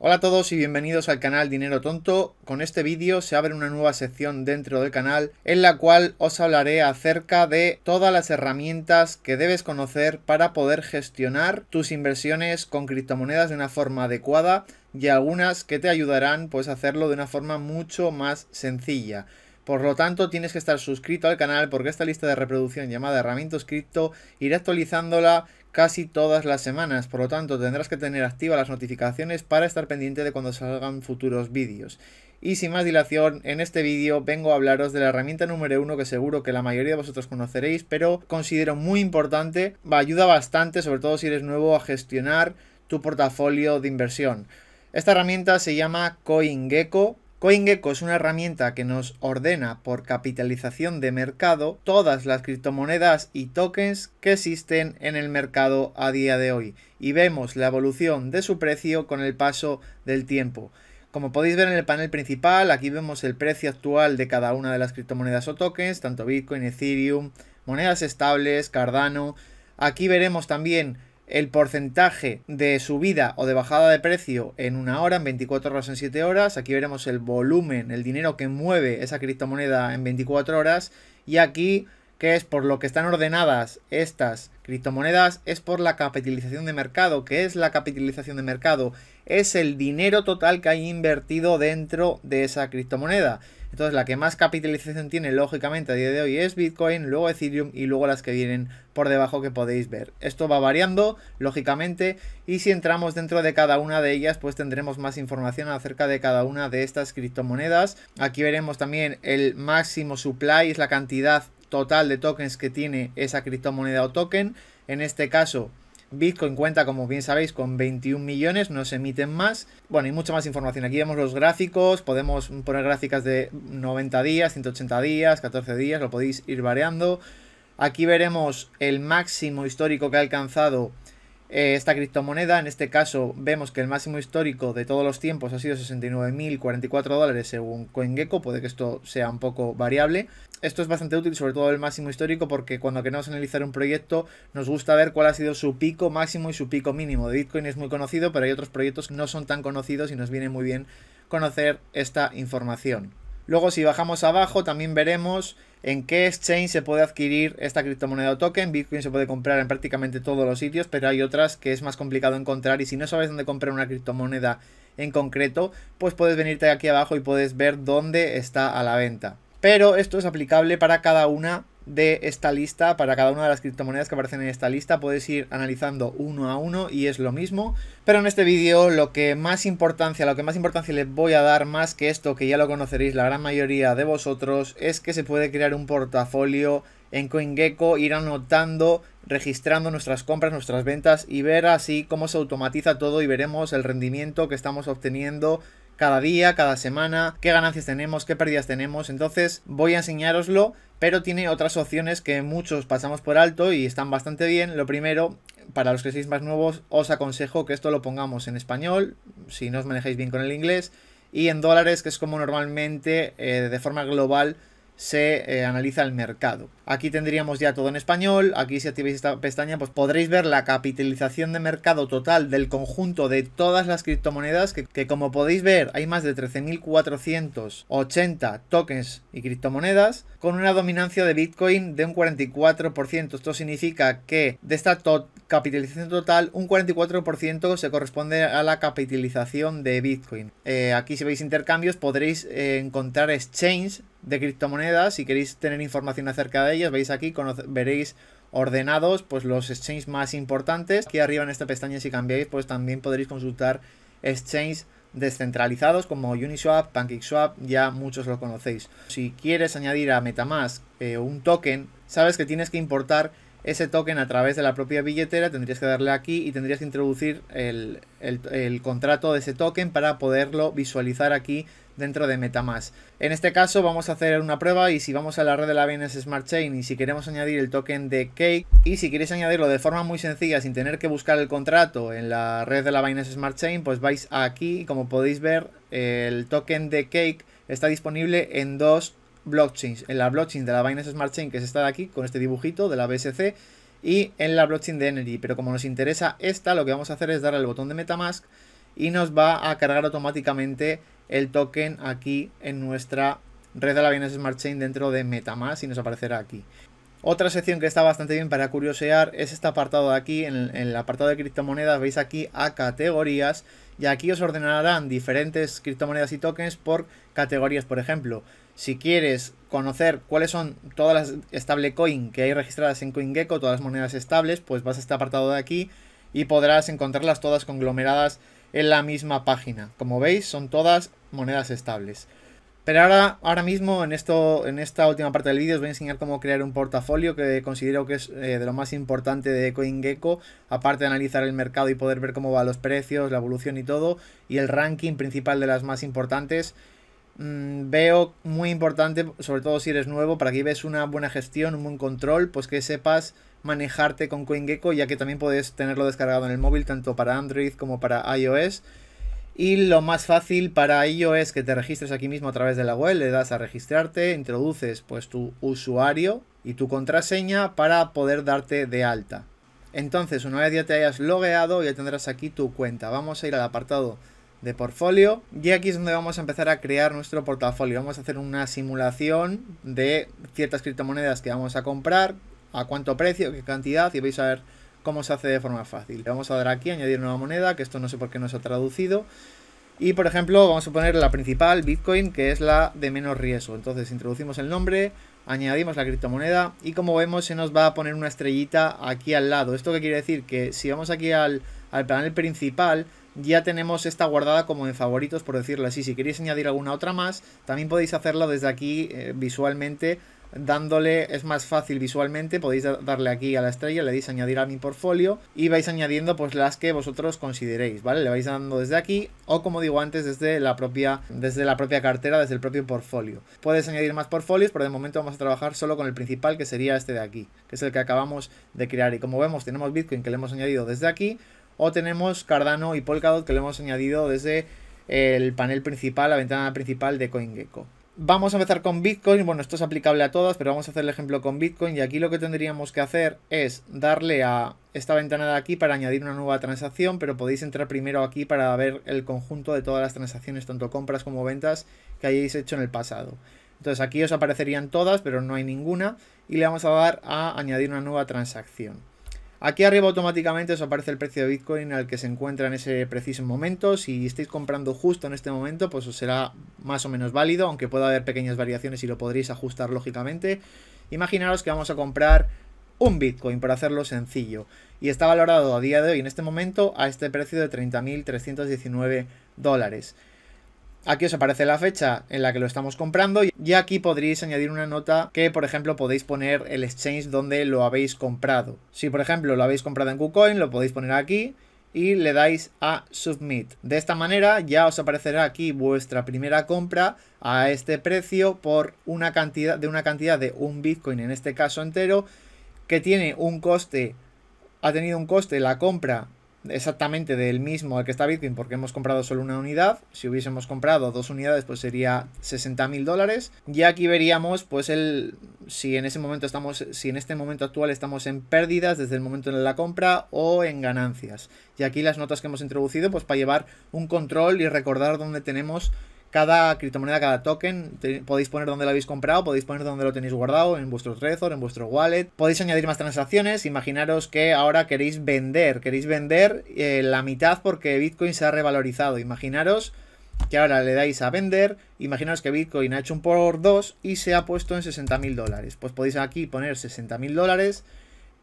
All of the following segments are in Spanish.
Hola a todos y bienvenidos al canal Dinero Tonto. Con este vídeo se abre una nueva sección dentro del canal en la cual os hablaré acerca de todas las herramientas que debes conocer para poder gestionar tus inversiones con criptomonedas de una forma adecuada y algunas que te ayudarán pues a hacerlo de una forma mucho más sencilla. Por lo tanto, tienes que estar suscrito al canal porque esta lista de reproducción llamada Herramientas Cripto iré actualizándola casi todas las semanas, por lo tanto tendrás que tener activas las notificaciones para estar pendiente de cuando salgan futuros vídeos. Y sin más dilación, en este vídeo vengo a hablaros de la herramienta número uno que seguro que la mayoría de vosotros conoceréis, pero considero muy importante, ayuda bastante, sobre todo si eres nuevo, a gestionar tu portafolio de inversión. Esta herramienta se llama CoinGecko CoinGecko es una herramienta que nos ordena por capitalización de mercado todas las criptomonedas y tokens que existen en el mercado a día de hoy y vemos la evolución de su precio con el paso del tiempo. Como podéis ver en el panel principal, aquí vemos el precio actual de cada una de las criptomonedas o tokens, tanto Bitcoin, Ethereum, monedas estables, Cardano. Aquí veremos también el porcentaje de subida o de bajada de precio en una hora, en 24 horas, en 7 horas. Aquí veremos el volumen, el dinero que mueve esa criptomoneda en 24 horas. Y aquí, que es por lo que están ordenadas estas criptomonedas, es por la capitalización de mercado. ¿Qué es la capitalización de mercado? Es el dinero total que hay invertido dentro de esa criptomoneda. Entonces la que más capitalización tiene lógicamente a día de hoy es Bitcoin, luego Ethereum y luego las que vienen por debajo que podéis ver. Esto va variando lógicamente y si entramos dentro de cada una de ellas pues tendremos más información acerca de cada una de estas criptomonedas. Aquí veremos también el máximo supply, es la cantidad total de tokens que tiene esa criptomoneda o token. En este caso Bitcoin cuenta, como bien sabéis, con 21 millones, no se emiten más. Bueno, y mucha más información. Aquí vemos los gráficos, podemos poner gráficas de 90 días, 180 días, 14 días, lo podéis ir variando. Aquí veremos el máximo histórico que ha alcanzado eh, esta criptomoneda. En este caso vemos que el máximo histórico de todos los tiempos ha sido 69.044 dólares según CoinGecko, puede que esto sea un poco variable. Esto es bastante útil, sobre todo el máximo histórico, porque cuando queremos analizar un proyecto nos gusta ver cuál ha sido su pico máximo y su pico mínimo. De Bitcoin es muy conocido, pero hay otros proyectos que no son tan conocidos y nos viene muy bien conocer esta información. Luego si bajamos abajo también veremos en qué exchange se puede adquirir esta criptomoneda o token. Bitcoin se puede comprar en prácticamente todos los sitios, pero hay otras que es más complicado encontrar y si no sabes dónde comprar una criptomoneda en concreto, pues puedes venirte aquí abajo y puedes ver dónde está a la venta. Pero esto es aplicable para cada una de esta lista, para cada una de las criptomonedas que aparecen en esta lista, podéis ir analizando uno a uno y es lo mismo. Pero en este vídeo lo que más importancia, lo que más importancia les voy a dar, más que esto que ya lo conoceréis la gran mayoría de vosotros, es que se puede crear un portafolio en CoinGecko, ir anotando, registrando nuestras compras, nuestras ventas y ver así cómo se automatiza todo y veremos el rendimiento que estamos obteniendo cada día, cada semana, qué ganancias tenemos, qué pérdidas tenemos. Entonces voy a enseñároslo, pero tiene otras opciones que muchos pasamos por alto y están bastante bien. Lo primero, para los que sois más nuevos, os aconsejo que esto lo pongamos en español, si no os manejáis bien con el inglés, y en dólares, que es como normalmente eh, de forma global se eh, analiza el mercado. Aquí tendríamos ya todo en español, aquí si activáis esta pestaña pues podréis ver la capitalización de mercado total del conjunto de todas las criptomonedas que, que como podéis ver hay más de 13.480 tokens y criptomonedas con una dominancia de Bitcoin de un 44%. Esto significa que de esta, totalidad Capitalización total, un 44% se corresponde a la capitalización de Bitcoin. Eh, aquí si veis intercambios podréis eh, encontrar exchanges de criptomonedas. Si queréis tener información acerca de ellas, veis aquí, veréis ordenados pues los exchanges más importantes. Aquí arriba en esta pestaña si cambiáis pues también podréis consultar exchanges descentralizados como Uniswap, PancakeSwap, ya muchos lo conocéis. Si quieres añadir a MetaMask eh, un token, sabes que tienes que importar ese token a través de la propia billetera, tendrías que darle aquí y tendrías que introducir el, contrato de ese token para poderlo visualizar aquí dentro de Metamask. En este caso vamos a hacer una prueba y si vamos a la red de la Binance Smart Chain y si queremos añadir el token de Cake y si quieres añadirlo de forma muy sencilla sin tener que buscar el contrato en la red de la Binance Smart Chain, pues vais aquí y como podéis ver el token de Cake está disponible en dos blockchains. En la blockchain de la Binance Smart Chain, que está de aquí, con este dibujito de la BSC, y en la blockchain de Energy. Pero como nos interesa esta, lo que vamos a hacer es darle al botón de Metamask y nos va a cargar automáticamente el token aquí en nuestra red de la Binance Smart Chain dentro de Metamask y nos aparecerá aquí. Otra sección que está bastante bien para curiosear es este apartado de aquí, en el, en el apartado de criptomonedas veis aquí a categorías y aquí os ordenarán diferentes criptomonedas y tokens por categorías, por ejemplo. Si quieres conocer cuáles son todas las stablecoin que hay registradas en CoinGecko, todas las monedas estables, pues vas a este apartado de aquí y podrás encontrarlas todas conglomeradas en la misma página. Como veis, son todas monedas estables. Pero ahora, ahora mismo, en, esto, en esta última parte del vídeo, os voy a enseñar cómo crear un portafolio que considero que es eh, de lo más importante de CoinGecko, aparte de analizar el mercado y poder ver cómo van los precios, la evolución y todo, y el ranking principal de las más importantes. Mm, veo muy importante, sobre todo si eres nuevo, para que lleves una buena gestión, un buen control, pues que sepas manejarte con CoinGecko, ya que también puedes tenerlo descargado en el móvil, tanto para Android como para iOS. Y lo más fácil para ello es que te registres aquí mismo a través de la web, le das a registrarte, introduces pues tu usuario y tu contraseña para poder darte de alta. Entonces, una vez ya te hayas logueado, ya tendrás aquí tu cuenta. Vamos a ir al apartado de portfolio. Y aquí es donde vamos a empezar a crear nuestro portafolio. Vamos a hacer una simulación de ciertas criptomonedas que vamos a comprar, a cuánto precio, qué cantidad, y vais a ver cómo se hace de forma fácil. Le vamos a dar aquí, añadir nueva moneda, que esto no sé por qué no se ha traducido. Y por ejemplo, vamos a poner la principal, Bitcoin, que es la de menos riesgo. Entonces introducimos el nombre, añadimos la criptomoneda y como vemos se nos va a poner una estrellita aquí al lado. ¿Esto qué quiere decir? Que si vamos aquí al, al panel principal ya tenemos esta guardada como en favoritos, por decirlo así. Si queréis añadir alguna otra más, también podéis hacerlo desde aquí eh, visualmente, dándole, es más fácil visualmente, podéis darle aquí a la estrella, le deis añadir a mi portfolio y vais añadiendo pues las que vosotros consideréis, ¿vale? Le vais dando desde aquí o como digo antes desde la propia desde la propia cartera, desde el propio portfolio. Puedes añadir más portfolios, pero de momento vamos a trabajar solo con el principal que sería este de aquí, que es el que acabamos de crear y como vemos tenemos Bitcoin que le hemos añadido desde aquí, o tenemos Cardano y Polkadot que lo hemos añadido desde el panel principal, la ventana principal de CoinGecko. Vamos a empezar con Bitcoin, bueno, esto es aplicable a todas, pero vamos a hacer el ejemplo con Bitcoin y aquí lo que tendríamos que hacer es darle a esta ventana de aquí para añadir una nueva transacción, pero podéis entrar primero aquí para ver el conjunto de todas las transacciones, tanto compras como ventas, que hayáis hecho en el pasado. Entonces aquí os aparecerían todas, pero no hay ninguna, y le vamos a dar a añadir una nueva transacción. Aquí arriba automáticamente os aparece el precio de Bitcoin al que se encuentra en ese preciso momento. Si estáis comprando justo en este momento, pues os será más o menos válido, aunque pueda haber pequeñas variaciones y lo podréis ajustar lógicamente. Imaginaros que vamos a comprar un Bitcoin, para hacerlo sencillo, y está valorado a día de hoy, en este momento, a este precio de 30.319 dólares. Aquí os aparece la fecha en la que lo estamos comprando y aquí podréis añadir una nota que, por ejemplo, podéis poner el exchange donde lo habéis comprado. Si, por ejemplo, lo habéis comprado en KuCoin, lo podéis poner aquí y le dais a Submit. De esta manera ya os aparecerá aquí vuestra primera compra a este precio por una cantidad de una cantidad de un Bitcoin, en este caso entero, que tiene un coste, ha tenido un coste la compra exactamente del mismo al que está Bitcoin porque hemos comprado solo una unidad. Si hubiésemos comprado dos unidades, pues sería 60 mil dólares. Y aquí veríamos, pues, el si en ese momento estamos, si en este momento actual estamos en pérdidas desde el momento de la compra o en ganancias. Y aquí las notas que hemos introducido, pues, para llevar un control y recordar dónde tenemos cada criptomoneda, cada token, podéis poner dónde lo habéis comprado, podéis poner dónde lo tenéis guardado, en vuestro Trezor, en vuestro wallet. Podéis añadir más transacciones. Imaginaros que ahora queréis vender, queréis vender eh, la mitad porque Bitcoin se ha revalorizado. Imaginaros que ahora le dais a vender, imaginaros que Bitcoin ha hecho un por 2 y se ha puesto en 60.000 dólares. Pues podéis aquí poner 60.000 dólares,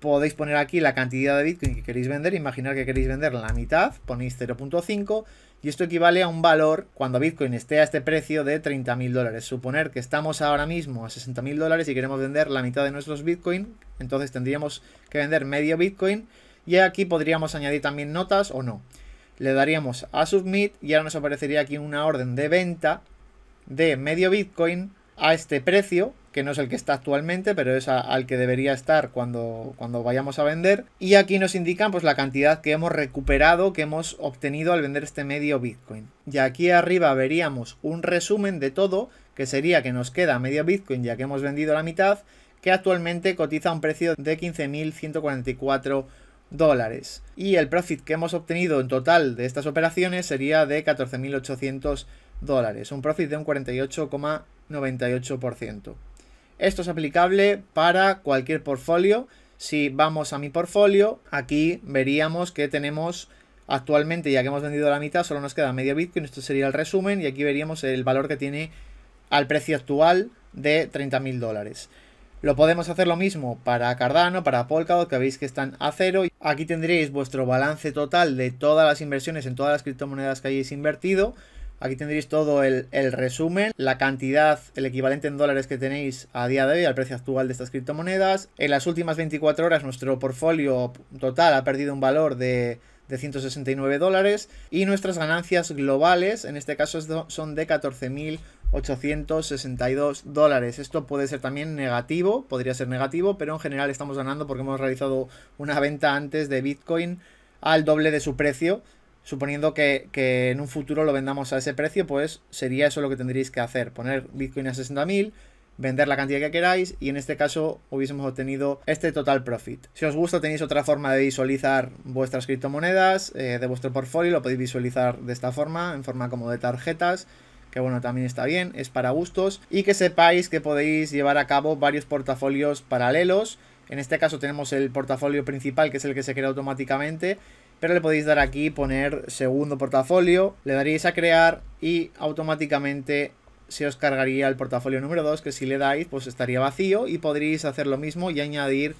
podéis poner aquí la cantidad de Bitcoin que queréis vender, imaginar que queréis vender la mitad, ponéis 0.5 y esto equivale a un valor, cuando Bitcoin esté a este precio, de 30.000 dólares. Suponer que estamos ahora mismo a 60.000 dólares y queremos vender la mitad de nuestros Bitcoin, entonces tendríamos que vender medio Bitcoin. Y aquí podríamos añadir también notas o no. Le daríamos a Submit y ahora nos aparecería aquí una orden de venta de medio Bitcoin a este precio, que no es el que está actualmente, pero es al que debería estar cuando, cuando vayamos a vender. Y aquí nos indican pues, la cantidad que hemos recuperado, que hemos obtenido al vender este medio Bitcoin. Y aquí arriba veríamos un resumen de todo, que sería que nos queda medio Bitcoin ya que hemos vendido la mitad, que actualmente cotiza a un precio de 15.144 dólares. Y el profit que hemos obtenido en total de estas operaciones sería de 14.800 dólares dólares, un profit de un 48,98%. Esto es aplicable para cualquier portfolio. Si vamos a mi portfolio, aquí veríamos que tenemos actualmente, ya que hemos vendido la mitad, solo nos queda medio Bitcoin, esto sería el resumen, y aquí veríamos el valor que tiene al precio actual de 30.000 dólares. Lo podemos hacer lo mismo para Cardano, para Polkadot, que veis que están a cero. Aquí tendréis vuestro balance total de todas las inversiones en todas las criptomonedas que hayáis invertido. Aquí tendréis todo el, resumen, la cantidad, el equivalente en dólares que tenéis a día de hoy, al precio actual de estas criptomonedas. En las últimas 24 horas nuestro portfolio total ha perdido un valor de 169 dólares y nuestras ganancias globales, en este caso son de 14.862 dólares. Esto puede ser también negativo, podría ser negativo, pero en general estamos ganando porque hemos realizado una venta antes de Bitcoin al doble de su precio suponiendo que, en un futuro lo vendamos a ese precio, pues sería eso lo que tendríais que hacer, poner Bitcoin a 60.000, vender la cantidad que queráis y en este caso hubiésemos obtenido este total profit. Si os gusta tenéis otra forma de visualizar vuestras criptomonedas eh, de vuestro portfolio, lo podéis visualizar de esta forma, en forma como de tarjetas que bueno, también está bien, es para gustos, y que sepáis que podéis llevar a cabo varios portafolios paralelos. En este caso tenemos el portafolio principal, que es el que se crea automáticamente, pero le podéis dar aquí, poner segundo portafolio, le daréis a crear y automáticamente se os cargaría el portafolio número 2, que si le dais, pues estaría vacío y podríais hacer lo mismo y añadir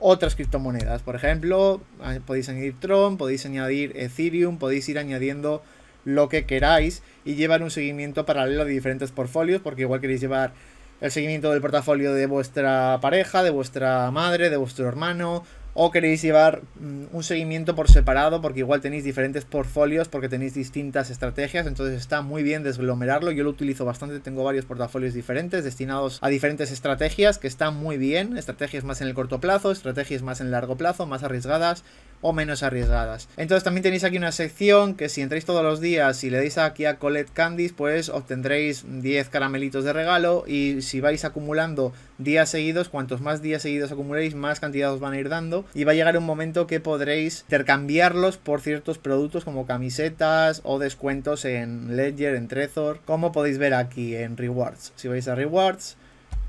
otras criptomonedas. Por ejemplo, podéis añadir Tron, podéis añadir Ethereum, podéis ir añadiendo lo que queráis y llevar un seguimiento paralelo de diferentes portafolios porque igual queréis llevar el seguimiento del portafolio de vuestra pareja, de vuestra madre, de vuestro hermano, o queréis llevar mm, un seguimiento por separado porque igual tenéis diferentes portfolios, porque tenéis distintas estrategias, entonces está muy bien desglomerarlo, yo lo utilizo bastante, tengo varios portafolios diferentes destinados a diferentes estrategias que están muy bien, estrategias más en el corto plazo, estrategias más en el largo plazo, más arriesgadas, o menos arriesgadas. Entonces también tenéis aquí una sección que si entráis todos los días y le dais aquí a Collect Candies, pues obtendréis 10 caramelitos de regalo y si vais acumulando días seguidos, cuantos más días seguidos acumuléis, más cantidad os van a ir dando y va a llegar un momento que podréis intercambiarlos por ciertos productos como camisetas o descuentos en Ledger, en Trezor, como podéis ver aquí en Rewards. Si vais a Rewards,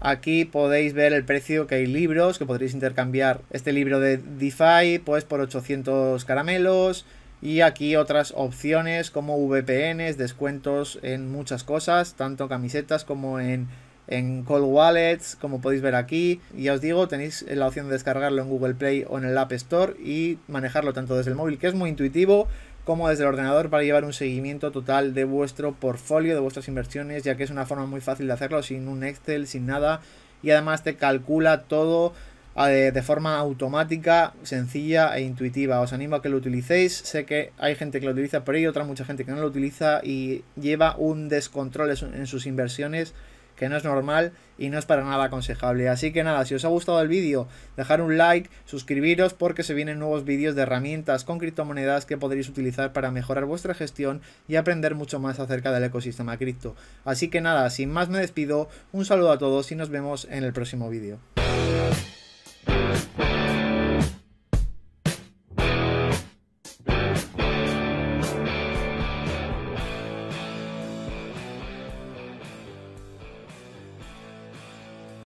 Aquí podéis ver el precio que hay libros, que podréis intercambiar este libro de DeFi pues por 800 caramelos y aquí otras opciones como VPNs, descuentos en muchas cosas, tanto camisetas como en, en Cold Wallets, como podéis ver aquí. ya os digo, tenéis la opción de descargarlo en Google Play o en el App Store y manejarlo tanto desde el móvil, que es muy intuitivo, como desde el ordenador para llevar un seguimiento total de vuestro portfolio, de vuestras inversiones, ya que es una forma muy fácil de hacerlo sin un Excel, sin nada. Y además te calcula todo eh, de forma automática, sencilla e intuitiva. Os animo a que lo utilicéis. Sé que hay gente que lo utiliza, por ahí otra mucha gente que no lo utiliza y lleva un descontrol en sus inversiones que no es normal y no es para nada aconsejable. Así que nada, si os ha gustado el vídeo, dejar un like, suscribiros porque se vienen nuevos vídeos de herramientas con criptomonedas que podréis utilizar para mejorar vuestra gestión y aprender mucho más acerca del ecosistema cripto. Así que nada, sin más me despido, un saludo a todos y nos vemos en el próximo vídeo.